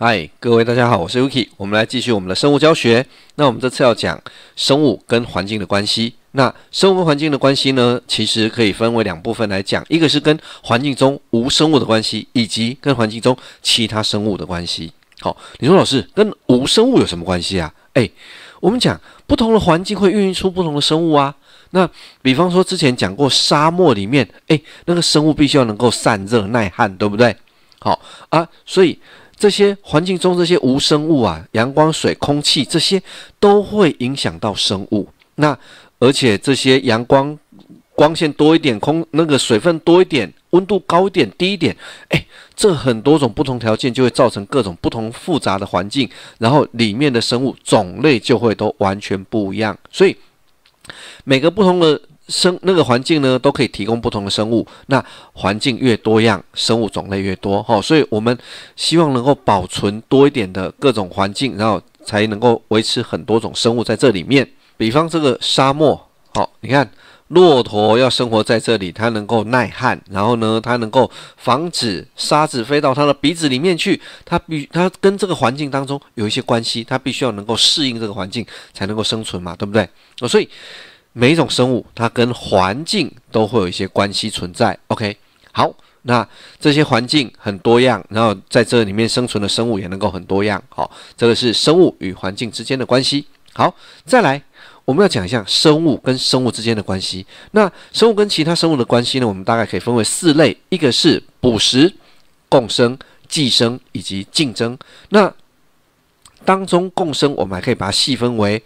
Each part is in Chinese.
嗨，各位大家好，我是 Uki，我们来继续我们的生物教学。那我们这次要讲生物跟环境的关系。那生物跟环境的关系呢，其实可以分为两部分来讲，一个是跟环境中无生物的关系，以及跟环境中其他生物的关系。好，你说老师跟无生物有什么关系啊？哎，我们讲不同的环境会孕育出不同的生物啊。那比方说之前讲过沙漠里面，哎，那个生物必须要能够散热耐旱，对不对？好啊，所以。这些环境中这些无生物啊，阳光、水、空气这些都会影响到生物。那而且这些阳光光线多一点，空那个水分多一点，温度高一点、低一点，哎，这很多种不同条件就会造成各种不同复杂的环境，然后里面的生物种类就会都完全不一样。所以每个不同的。生那个环境呢，都可以提供不同的生物。那环境越多样，生物种类越多，哈。所以，我们希望能够保存多一点的各种环境，然后才能够维持很多种生物在这里面。比方这个沙漠，好，你看骆驼要生活在这里，它能够耐旱，然后呢，它能够防止沙子飞到它的鼻子里面去。它必它跟这个环境当中有一些关系，它必须要能够适应这个环境，才能够生存嘛，对不对？所以。每一种生物，它跟环境都会有一些关系存在。OK，好，那这些环境很多样，然后在这里面生存的生物也能够很多样。好，这个是生物与环境之间的关系。好，再来，我们要讲一下生物跟生物之间的关系。那生物跟其他生物的关系呢？我们大概可以分为四类：一个是捕食、共生、寄生以及竞争。那当中共生，我们还可以把它细分为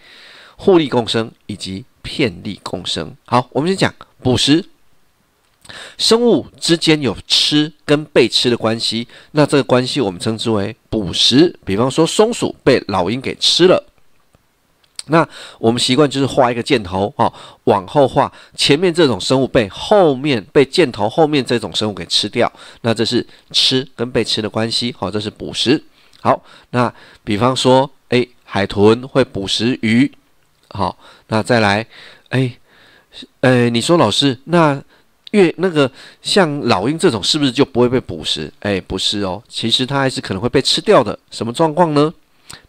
互利共生以及。片地共生。好，我们先讲捕食。生物之间有吃跟被吃的关系，那这个关系我们称之为捕食。比方说松鼠被老鹰给吃了，那我们习惯就是画一个箭头，哦，往后画，前面这种生物被后面被箭头后面这种生物给吃掉，那这是吃跟被吃的关系，好，这是捕食。好，那比方说，哎，海豚会捕食鱼。好，那再来，哎，呃，你说老师，那越那个像老鹰这种是不是就不会被捕食？哎，不是哦，其实它还是可能会被吃掉的。什么状况呢？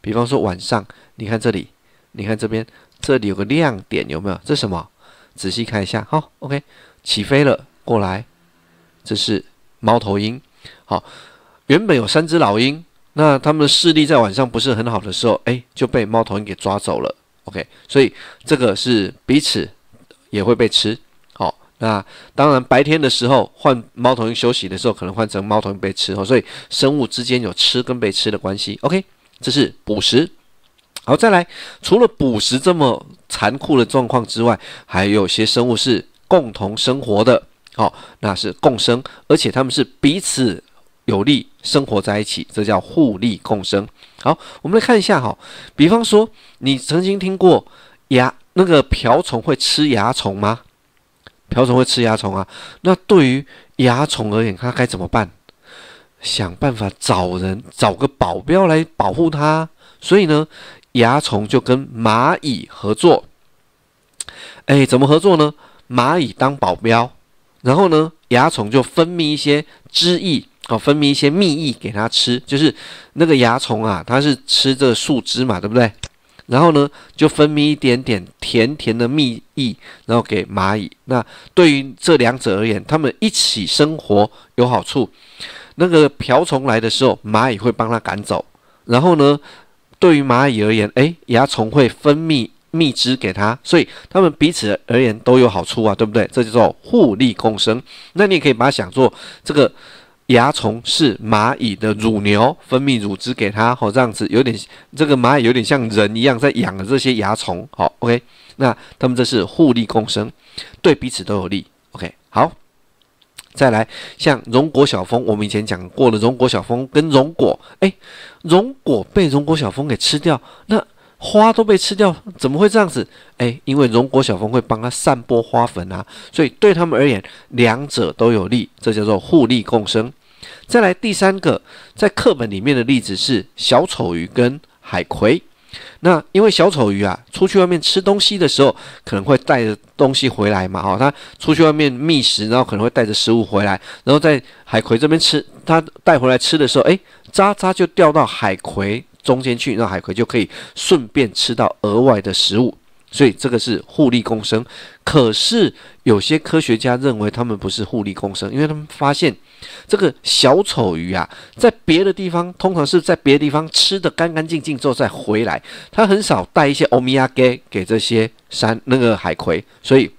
比方说晚上，你看这里，你看这边，这里有个亮点，有没有？这什么？仔细看一下，好，OK，起飞了，过来，这是猫头鹰。好，原本有三只老鹰，那它们的视力在晚上不是很好的时候，哎，就被猫头鹰给抓走了。OK，所以这个是彼此也会被吃。好，那当然白天的时候换猫头鹰休息的时候，可能换成猫头鹰被吃。哦，所以生物之间有吃跟被吃的关系。OK，这是捕食。好，再来，除了捕食这么残酷的状况之外，还有些生物是共同生活的。好，那是共生，而且他们是彼此。有利生活在一起，这叫互利共生。好，我们来看一下哈。比方说，你曾经听过蚜那个瓢虫会吃蚜虫吗？瓢虫会吃蚜虫啊。那对于蚜虫而言，它该怎么办？想办法找人，找个保镖来保护它。所以呢，蚜虫就跟蚂蚁合作。哎，怎么合作呢？蚂蚁当保镖，然后呢，蚜虫就分泌一些汁液。好，分泌一些蜜液给它吃，就是那个蚜虫啊，它是吃这树枝嘛，对不对？然后呢，就分泌一点点甜甜的蜜液，然后给蚂蚁。那对于这两者而言，它们一起生活有好处。那个瓢虫来的时候，蚂蚁会帮它赶走。然后呢，对于蚂蚁而言，诶，蚜虫会分泌蜜汁给它，所以它们彼此而言都有好处啊，对不对？这就叫互利共生。那你也可以把它想做这个。蚜虫是蚂蚁的乳牛，分泌乳汁给它，好这样子有点，这个蚂蚁有点像人一样在养这些蚜虫，好，OK，那他们这是互利共生，对彼此都有利，OK，好，再来像荣果小蜂，我们以前讲过了，荣果小蜂跟荣果，哎，荣果被荣果小蜂给吃掉，那花都被吃掉，怎么会这样子？哎，因为荣果小蜂会帮它散播花粉啊，所以对他们而言，两者都有利，这叫做互利共生。再来第三个，在课本里面的例子是小丑鱼跟海葵。那因为小丑鱼啊，出去外面吃东西的时候，可能会带着东西回来嘛，哦，它出去外面觅食，然后可能会带着食物回来，然后在海葵这边吃。它带回来吃的时候，诶，渣渣就掉到海葵中间去，那海葵就可以顺便吃到额外的食物。所以这个是互利共生。可是有些科学家认为它们不是互利共生，因为他们发现。这个小丑鱼啊，在别的地方通常是在别的地方吃的干干净净之后再回来，它很少带一些欧米伽给给这些山那个海葵，所以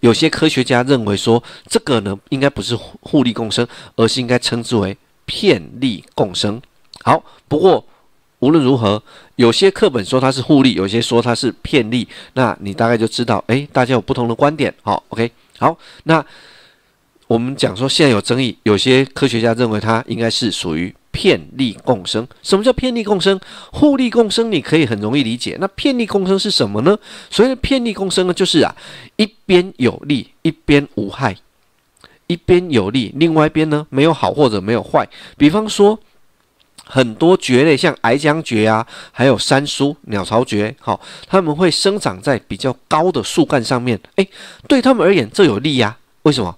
有些科学家认为说这个呢应该不是互利共生，而是应该称之为骗利共生。好，不过无论如何，有些课本说它是互利，有些说它是骗利，那你大概就知道，哎，大家有不同的观点。好，OK，好，那。我们讲说，现在有争议，有些科学家认为它应该是属于片利共生。什么叫片利共生？互利共生你可以很容易理解。那片利共生是什么呢？所谓的片利共生呢，就是啊，一边有利，一边无害；一边有利，另外一边呢没有好或者没有坏。比方说，很多蕨类，像矮僵蕨啊，还有山苏、鸟巢蕨，好，它们会生长在比较高的树干上面。诶，对他们而言，这有利呀？为什么？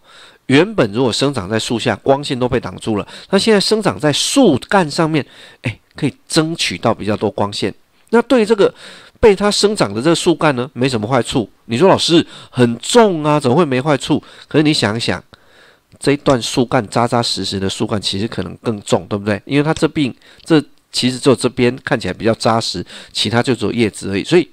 原本如果生长在树下，光线都被挡住了。它现在生长在树干上面，哎，可以争取到比较多光线。那对这个被它生长的这树干呢，没什么坏处。你说老师很重啊，怎么会没坏处？可是你想一想，这一段树干扎扎实实的树干，其实可能更重，对不对？因为它这病，这其实就这边看起来比较扎实，其他就只有叶子而已。所以，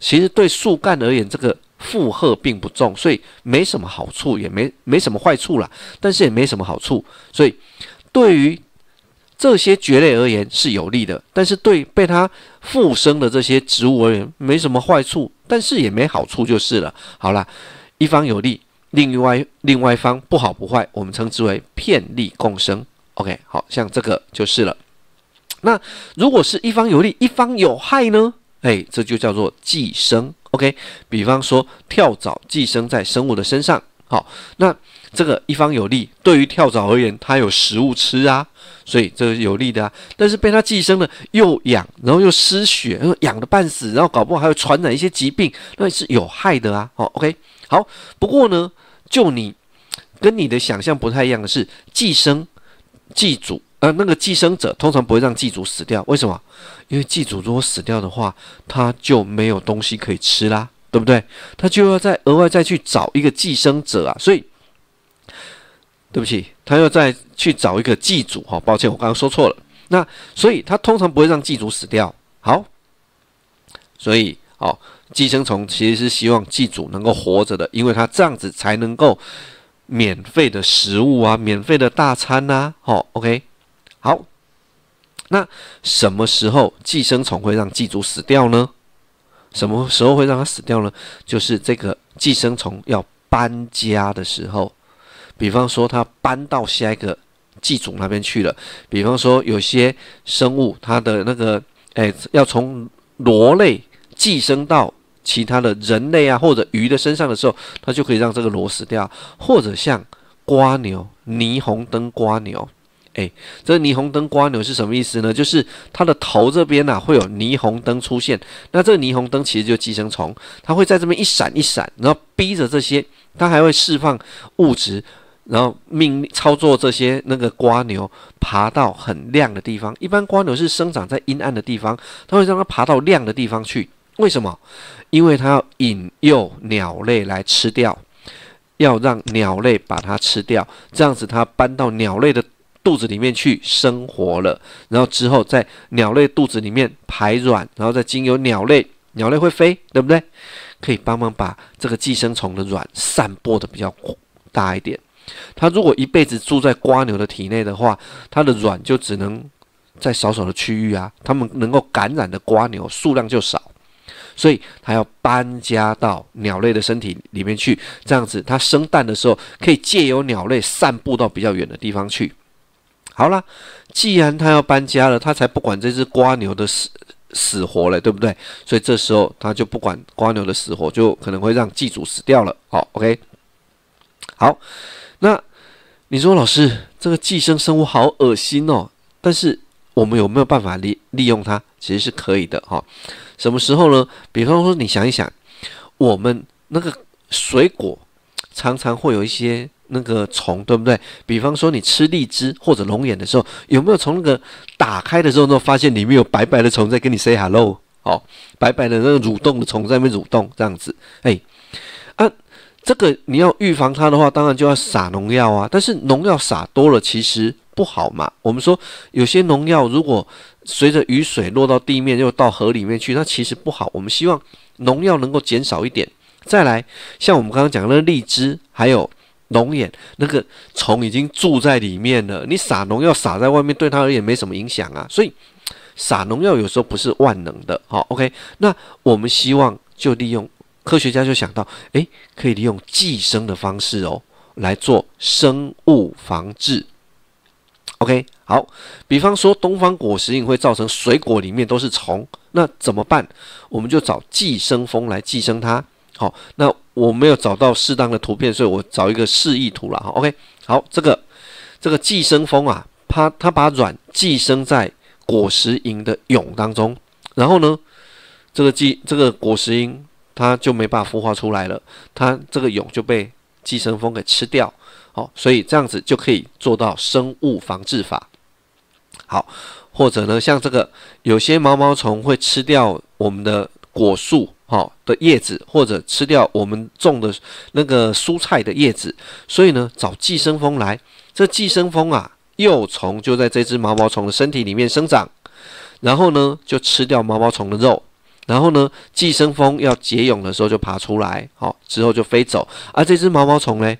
其实对树干而言，这个。负荷并不重，所以没什么好处，也没没什么坏处了。但是也没什么好处，所以对于这些蕨类而言是有利的，但是对被它附生的这些植物而言没什么坏处，但是也没好处就是了。好了，一方有利，另外另外方不好不坏，我们称之为片利共生。OK，好像这个就是了。那如果是一方有利，一方有害呢？哎，这就叫做寄生。OK，比方说跳蚤寄生在生物的身上，好，那这个一方有利，对于跳蚤而言，它有食物吃啊，所以这是有利的啊。但是被它寄生了又痒，然后又失血，然后痒的半死，然后搞不好还会传染一些疾病，那是有害的啊。好 o k 好，不过呢，就你跟你的想象不太一样的是，寄生寄主。那那个寄生者通常不会让寄主死掉，为什么？因为寄主如果死掉的话，他就没有东西可以吃啦，对不对？他就要再额外再去找一个寄生者啊，所以，对不起，他要再去找一个寄主哈。抱歉，我刚刚说错了。那所以他通常不会让寄主死掉。好，所以哦，寄生虫其实是希望寄主能够活着的，因为他这样子才能够免费的食物啊，免费的大餐呐。好，OK。好，那什么时候寄生虫会让寄主死掉呢？什么时候会让它死掉呢？就是这个寄生虫要搬家的时候，比方说它搬到下一个寄主那边去了。比方说有些生物，它的那个哎，要从螺类寄生到其他的人类啊或者鱼的身上的时候，它就可以让这个螺死掉，或者像瓜牛、霓虹灯瓜牛。哎，这个霓虹灯瓜牛是什么意思呢？就是它的头这边呐会有霓虹灯出现。那这个霓虹灯其实就寄生虫，它会在这边一闪一闪，然后逼着这些，它还会释放物质，然后命操作这些那个瓜牛爬到很亮的地方。一般瓜牛是生长在阴暗的地方，它会让它爬到亮的地方去。为什么？因为它要引诱鸟类来吃掉，要让鸟类把它吃掉，这样子它搬到鸟类的。肚子里面去生活了，然后之后在鸟类肚子里面排卵，然后再经由鸟类，鸟类会飞，对不对？可以帮忙把这个寄生虫的卵散播的比较大一点。它如果一辈子住在瓜牛的体内的话，它的卵就只能在少少的区域啊，它们能够感染的瓜牛数量就少，所以它要搬家到鸟类的身体里面去，这样子它生蛋的时候可以借由鸟类散布到比较远的地方去。好了，既然他要搬家了，他才不管这只瓜牛的死死活了，对不对？所以这时候他就不管瓜牛的死活，就可能会让寄主死掉了。好，OK。好，那你说老师，这个寄生生物好恶心哦，但是我们有没有办法利利用它？其实是可以的哈。什么时候呢？比方说，你想一想，我们那个水果常常会有一些。那个虫对不对？比方说你吃荔枝或者龙眼的时候，有没有从那个打开的时候，都发现里面有白白的虫在跟你 say hello 好，白白的那个蠕动的虫在那边蠕动，这样子，哎，啊，这个你要预防它的话，当然就要撒农药啊。但是农药撒多了，其实不好嘛。我们说有些农药如果随着雨水落到地面，又到河里面去，那其实不好。我们希望农药能够减少一点。再来，像我们刚刚讲那个荔枝，还有。龙眼那个虫已经住在里面了，你撒农药撒在外面对它而言没什么影响啊，所以撒农药有时候不是万能的。好，OK，那我们希望就利用科学家就想到，诶，可以利用寄生的方式哦来做生物防治。OK，好，比方说东方果实蝇会造成水果里面都是虫，那怎么办？我们就找寄生蜂来寄生它。好，那。我没有找到适当的图片，所以我找一个示意图了。哈，OK，好，这个这个寄生蜂啊，它它把卵寄生在果实蝇的蛹当中，然后呢，这个寄这个果实蝇它就没办法孵化出来了，它这个蛹就被寄生蜂给吃掉。好，所以这样子就可以做到生物防治法。好，或者呢，像这个有些毛毛虫会吃掉我们的果树。好的叶子，或者吃掉我们种的那个蔬菜的叶子，所以呢，找寄生蜂来。这寄生蜂啊，幼虫就在这只毛毛虫的身体里面生长，然后呢，就吃掉毛毛虫的肉，然后呢，寄生蜂要结蛹的时候就爬出来，好，之后就飞走。而这只毛毛虫嘞，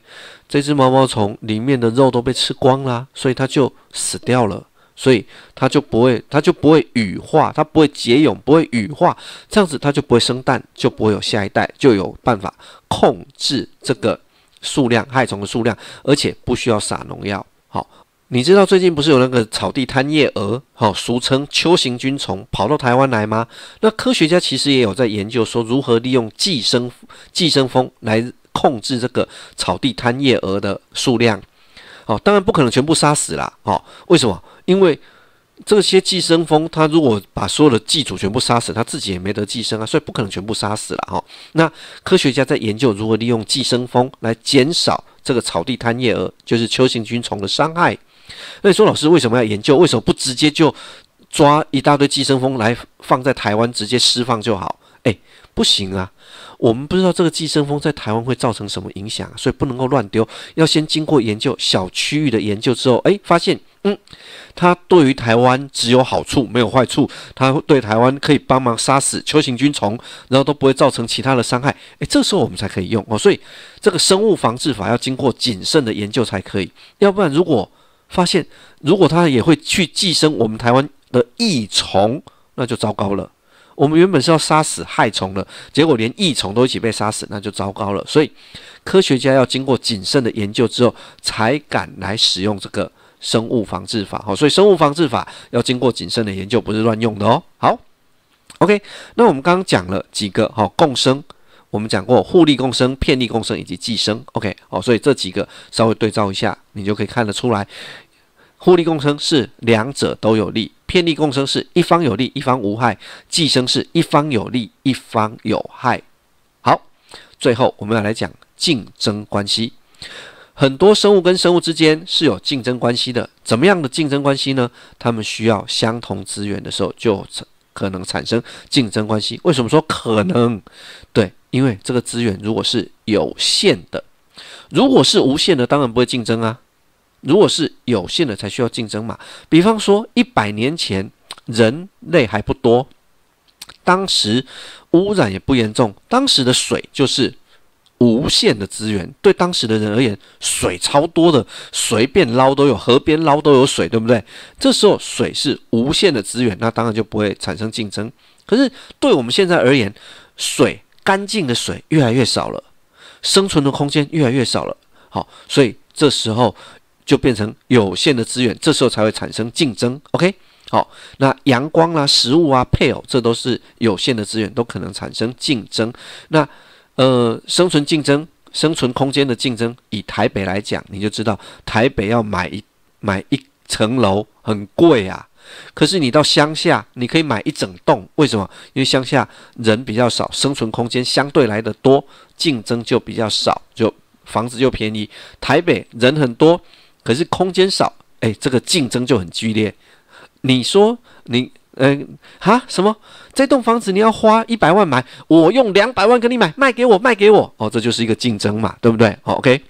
这只毛毛虫里面的肉都被吃光啦，所以它就死掉了。所以它就不会，它就不会羽化，它不会结蛹，不会羽化，这样子它就不会生蛋，就不会有下一代，就有办法控制这个数量，害虫的数量，而且不需要撒农药。好，你知道最近不是有那个草地贪夜蛾，哈，俗称秋行军虫，跑到台湾来吗？那科学家其实也有在研究说，如何利用寄生寄生蜂来控制这个草地贪夜蛾的数量。哦，当然不可能全部杀死啦。哦，为什么？因为这些寄生蜂，它如果把所有的寄主全部杀死，它自己也没得寄生啊，所以不可能全部杀死了。哈，那科学家在研究如何利用寄生蜂来减少这个草地贪夜蛾，就是球形菌虫的伤害。那你说，老师为什么要研究？为什么不直接就抓一大堆寄生蜂来放在台湾直接释放就好？不行啊！我们不知道这个寄生蜂在台湾会造成什么影响，所以不能够乱丢。要先经过研究小区域的研究之后，哎，发现嗯，它对于台湾只有好处没有坏处，它对台湾可以帮忙杀死球形菌虫，然后都不会造成其他的伤害。哎，这时候我们才可以用哦。所以这个生物防治法要经过谨慎的研究才可以，要不然如果发现如果它也会去寄生我们台湾的益虫，那就糟糕了。我们原本是要杀死害虫的，结果连益虫都一起被杀死，那就糟糕了。所以科学家要经过谨慎的研究之后，才敢来使用这个生物防治法。好，所以生物防治法要经过谨慎的研究，不是乱用的哦。好，OK。那我们刚刚讲了几个好共生，我们讲过互利共生、片利共生以及寄生。OK，好，所以这几个稍微对照一下，你就可以看得出来，互利共生是两者都有利。天敌共生是一方有利，一方无害；寄生是一方有利，一方有害。好，最后我们要来讲竞争关系。很多生物跟生物之间是有竞争关系的。怎么样的竞争关系呢？它们需要相同资源的时候，就可能产生竞争关系。为什么说可能？对，因为这个资源如果是有限的，如果是无限的，当然不会竞争啊。如果是有限的，才需要竞争嘛。比方说，一百年前人类还不多，当时污染也不严重，当时的水就是无限的资源。对当时的人而言，水超多的，随便捞都有，河边捞都有水，对不对？这时候水是无限的资源，那当然就不会产生竞争。可是对我们现在而言，水干净的水越来越少了，生存的空间越来越少了。好，所以这时候。就变成有限的资源，这时候才会产生竞争。OK，好，那阳光啊、食物啊、配偶，这都是有限的资源，都可能产生竞争。那呃，生存竞争、生存空间的竞争，以台北来讲，你就知道台北要买一买一层楼很贵啊。可是你到乡下，你可以买一整栋，为什么？因为乡下人比较少，生存空间相对来的多，竞争就比较少，就房子就便宜。台北人很多。可是空间少，哎，这个竞争就很剧烈。你说你，嗯，哈，什么？这栋房子你要花一百万买，我用两百万给你买，卖给我，卖给我，哦，这就是一个竞争嘛，对不对？好，OK，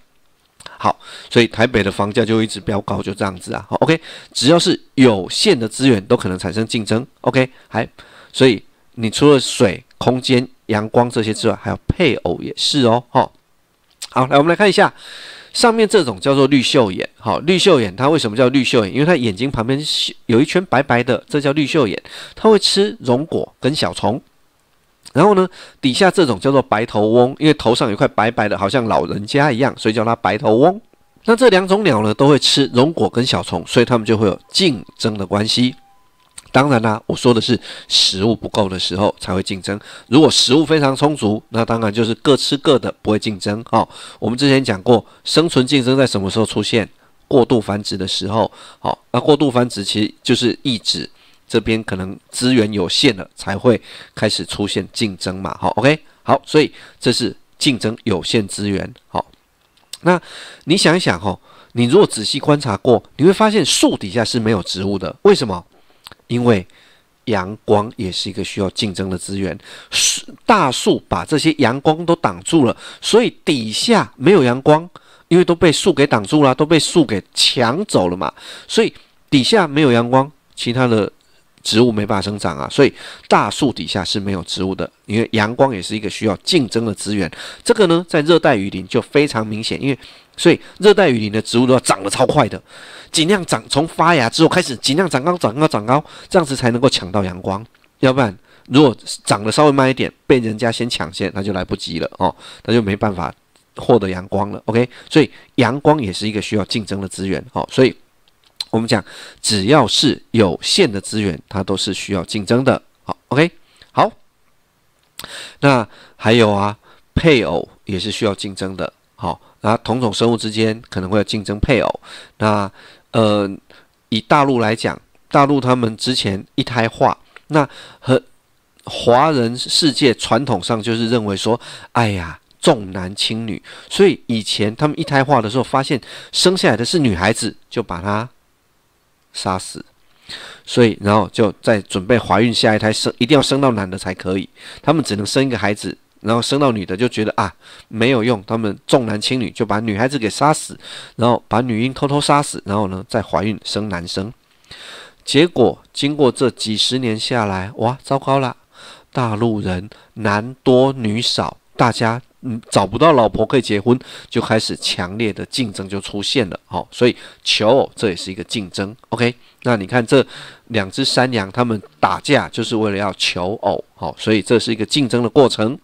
好，所以台北的房价就一直飙高，就这样子啊。好，OK，只要是有限的资源，都可能产生竞争。OK，还，所以你除了水、空间、阳光这些之外，还有配偶也是哦，哈。好，来，我们来看一下。上面这种叫做绿袖眼，好，绿袖眼它为什么叫绿袖眼？因为它眼睛旁边有一圈白白的，这叫绿袖眼。它会吃绒果跟小虫。然后呢，底下这种叫做白头翁，因为头上有块白白的，好像老人家一样，所以叫它白头翁。那这两种鸟呢，都会吃绒果跟小虫，所以它们就会有竞争的关系。当然啦，我说的是食物不够的时候才会竞争。如果食物非常充足，那当然就是各吃各的，不会竞争。好，我们之前讲过，生存竞争在什么时候出现？过度繁殖的时候。好，那过度繁殖其实就是抑制这边可能资源有限了，才会开始出现竞争嘛。好，OK，好，所以这是竞争有限资源。好，那你想一想，哦，你如果仔细观察过，你会发现树底下是没有植物的，为什么？因为阳光也是一个需要竞争的资源，树大树把这些阳光都挡住了，所以底下没有阳光，因为都被树给挡住了，都被树给抢走了嘛，所以底下没有阳光，其他的。植物没办法生长啊，所以大树底下是没有植物的，因为阳光也是一个需要竞争的资源。这个呢，在热带雨林就非常明显，因为所以热带雨林的植物都要长得超快的，尽量长从发芽之后开始尽量长高、长高、长高，这样子才能够抢到阳光。要不然，如果长得稍微慢一点，被人家先抢先，那就来不及了哦，那就没办法获得阳光了。OK，所以阳光也是一个需要竞争的资源。哦，所以。我们讲，只要是有限的资源，它都是需要竞争的。好，OK，好。那还有啊，配偶也是需要竞争的。好，那同种生物之间可能会有竞争配偶。那呃，以大陆来讲，大陆他们之前一胎化，那和华人世界传统上就是认为说，哎呀，重男轻女，所以以前他们一胎化的时候，发现生下来的是女孩子，就把她杀死，所以然后就在准备怀孕下一胎，生一定要生到男的才可以。他们只能生一个孩子，然后生到女的就觉得啊没有用，他们重男轻女，就把女孩子给杀死，然后把女婴偷偷杀死，然后呢再怀孕生男生。结果经过这几十年下来，哇糟糕了，大陆人男多女少，大家。嗯，找不到老婆可以结婚，就开始强烈的竞争就出现了。好，所以求偶这也是一个竞争。OK，那你看这两只山羊，他们打架就是为了要求偶。好，所以这是一个竞争的过程。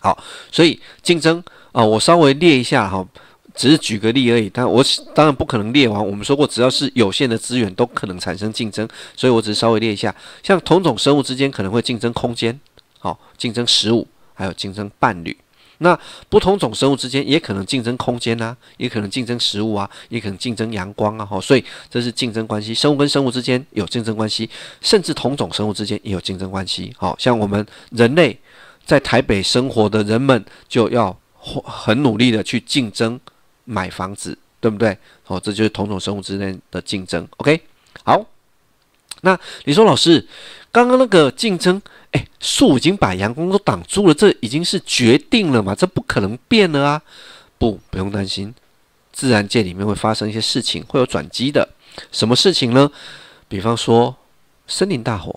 好，所以竞争啊，我稍微列一下哈，只是举个例而已。但我当然不可能列完。我们说过，只要是有限的资源，都可能产生竞争。所以我只是稍微列一下，像同种生物之间可能会竞争空间，好，竞争食物，还有竞争伴侣。那不同种生物之间也可能竞争空间啊，也可能竞争食物啊，也可能竞争阳光啊，吼，所以这是竞争关系。生物跟生物之间有竞争关系，甚至同种生物之间也有竞争关系。好像我们人类在台北生活的人们，就要很努力的去竞争买房子，对不对？哦，这就是同种生物之间的竞争。OK，好。那你说，老师，刚刚那个竞争，哎，树已经把阳光都挡住了，这已经是决定了嘛？这不可能变了啊！不，不用担心，自然界里面会发生一些事情，会有转机的。什么事情呢？比方说森林大火，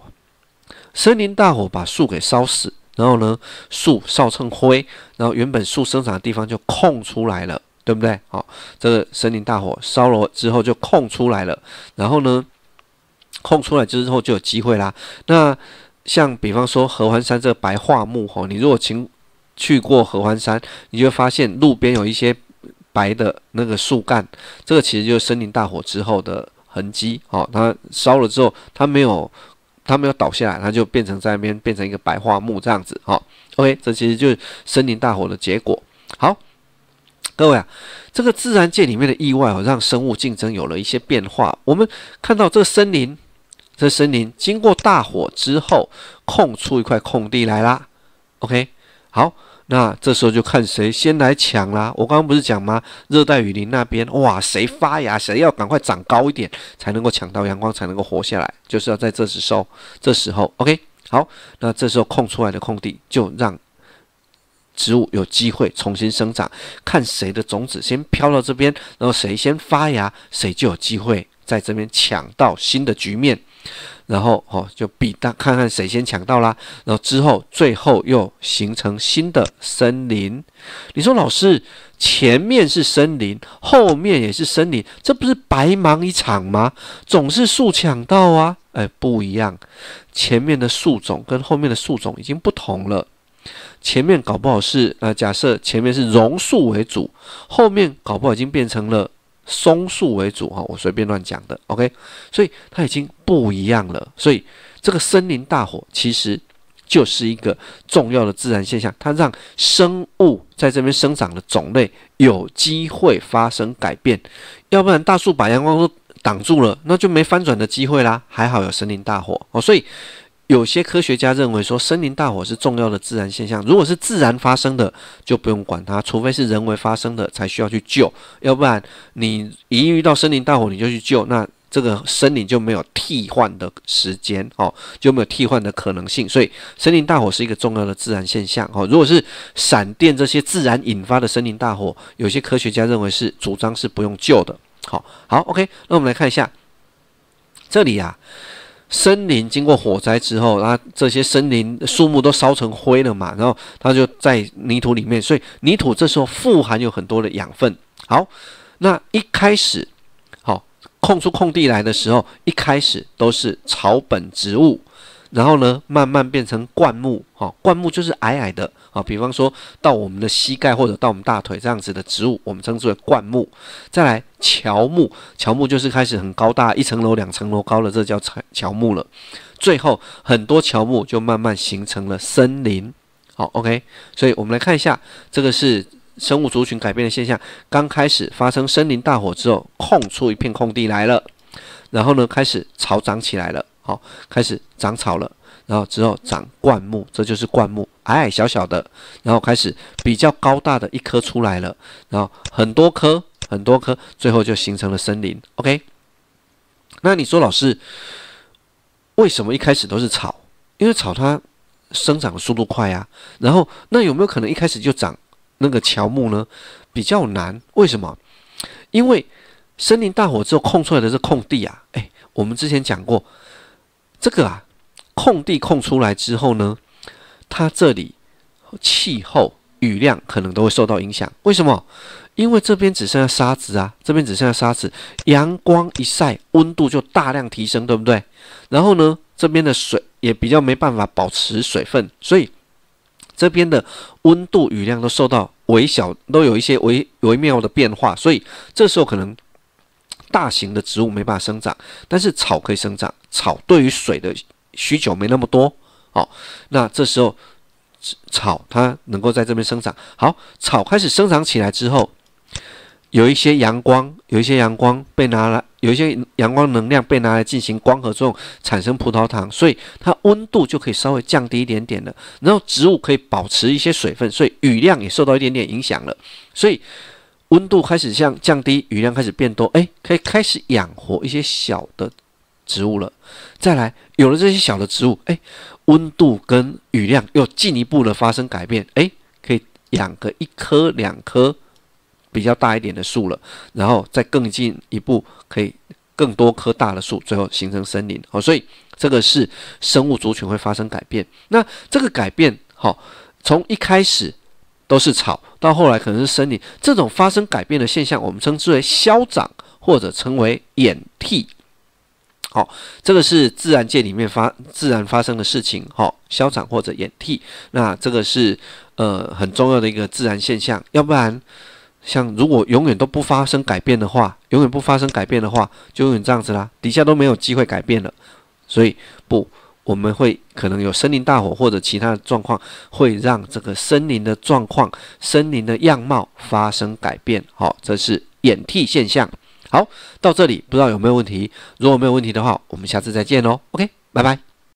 森林大火把树给烧死，然后呢，树烧成灰，然后原本树生长的地方就空出来了，对不对？好，这个森林大火烧了之后就空出来了，然后呢？空出来之后就有机会啦。那像比方说合欢山这个白桦木吼，你如果请去过合欢山，你就发现路边有一些白的那个树干，这个其实就是森林大火之后的痕迹哦。它烧了之后，它没有它没有倒下来，它就变成在那边变成一个白桦木这样子哦。OK，这其实就是森林大火的结果。好，各位啊，这个自然界里面的意外哦，让生物竞争有了一些变化。我们看到这个森林。这森林经过大火之后，空出一块空地来啦。OK，好，那这时候就看谁先来抢啦。我刚刚不是讲吗？热带雨林那边，哇，谁发芽，谁要赶快长高一点，才能够抢到阳光，才能够活下来，就是要在这时候，这时候，OK，好，那这时候空出来的空地，就让植物有机会重新生长，看谁的种子先飘到这边，然后谁先发芽，谁就有机会在这边抢到新的局面。然后哦，就比大看看谁先抢到啦。然后之后，最后又形成新的森林。你说老师，前面是森林，后面也是森林，这不是白忙一场吗？总是树抢到啊，哎，不一样。前面的树种跟后面的树种已经不同了。前面搞不好是那假设前面是榕树为主，后面搞不好已经变成了。松树为主哈，我随便乱讲的，OK，所以它已经不一样了。所以这个森林大火其实就是一个重要的自然现象，它让生物在这边生长的种类有机会发生改变。要不然大树把阳光都挡住了，那就没翻转的机会啦。还好有森林大火哦，所以。有些科学家认为说，森林大火是重要的自然现象。如果是自然发生的，就不用管它，除非是人为发生的才需要去救。要不然你一遇到森林大火，你就去救，那这个森林就没有替换的时间哦，就没有替换的可能性。所以，森林大火是一个重要的自然现象哦。如果是闪电这些自然引发的森林大火，有些科学家认为是主张是不用救的。好好，OK，那我们来看一下这里呀。森林经过火灾之后，那这些森林树木都烧成灰了嘛，然后它就在泥土里面，所以泥土这时候富含有很多的养分。好，那一开始，好空出空地来的时候，一开始都是草本植物。然后呢，慢慢变成灌木，哈，灌木就是矮矮的，啊，比方说到我们的膝盖或者到我们大腿这样子的植物，我们称之为灌木。再来乔木，乔木就是开始很高大，一层楼、两层楼高的，这叫乔木了。最后很多乔木就慢慢形成了森林。好，OK，所以我们来看一下，这个是生物族群改变的现象。刚开始发生森林大火之后，空出一片空地来了，然后呢，开始草长起来了。好，开始长草了，然后之后长灌木，这就是灌木，矮矮小小的，然后开始比较高大的一棵出来了，然后很多棵，很多棵，最后就形成了森林。OK，那你说老师，为什么一开始都是草？因为草它生长的速度快呀。然后那有没有可能一开始就长那个乔木呢？比较难，为什么？因为森林大火之后空出来的是空地啊，哎，我们之前讲过。这个啊，空地空出来之后呢，它这里气候雨量可能都会受到影响。为什么？因为这边只剩下沙子啊，这边只剩下沙子，阳光一晒，温度就大量提升，对不对？然后呢，这边的水也比较没办法保持水分，所以这边的温度、雨量都受到微小，都有一些微微妙的变化，所以这时候可能。大型的植物没办法生长，但是草可以生长。草对于水的需求没那么多，好，那这时候草它能够在这边生长。好，草开始生长起来之后，有一些阳光，有一些阳光被拿来，有一些阳光能量被拿来进行光合作用，产生葡萄糖，所以它温度就可以稍微降低一点点了。然后植物可以保持一些水分，所以雨量也受到一点点影响了。所以温度开始向降低，雨量开始变多，哎，可以开始养活一些小的植物了。再来，有了这些小的植物，哎，温度跟雨量又进一步的发生改变，哎，可以养个一棵两棵比较大一点的树了。然后再更进一步，可以更多棵大的树，最后形成森林。好，所以这个是生物族群会发生改变。那这个改变，好，从一开始。都是草，到后来可能是森林，这种发生改变的现象，我们称之为消长或者称为演替。好，这个是自然界里面发自然发生的事情。好，消长或者演替，那这个是呃很重要的一个自然现象。要不然，像如果永远都不发生改变的话，永远不发生改变的话，就永远这样子啦，底下都没有机会改变了。所以不。我们会可能有森林大火或者其他的状况，会让这个森林的状况、森林的样貌发生改变。好，这是演替现象。好，到这里不知道有没有问题。如果没有问题的话，我们下次再见喽。OK，拜拜。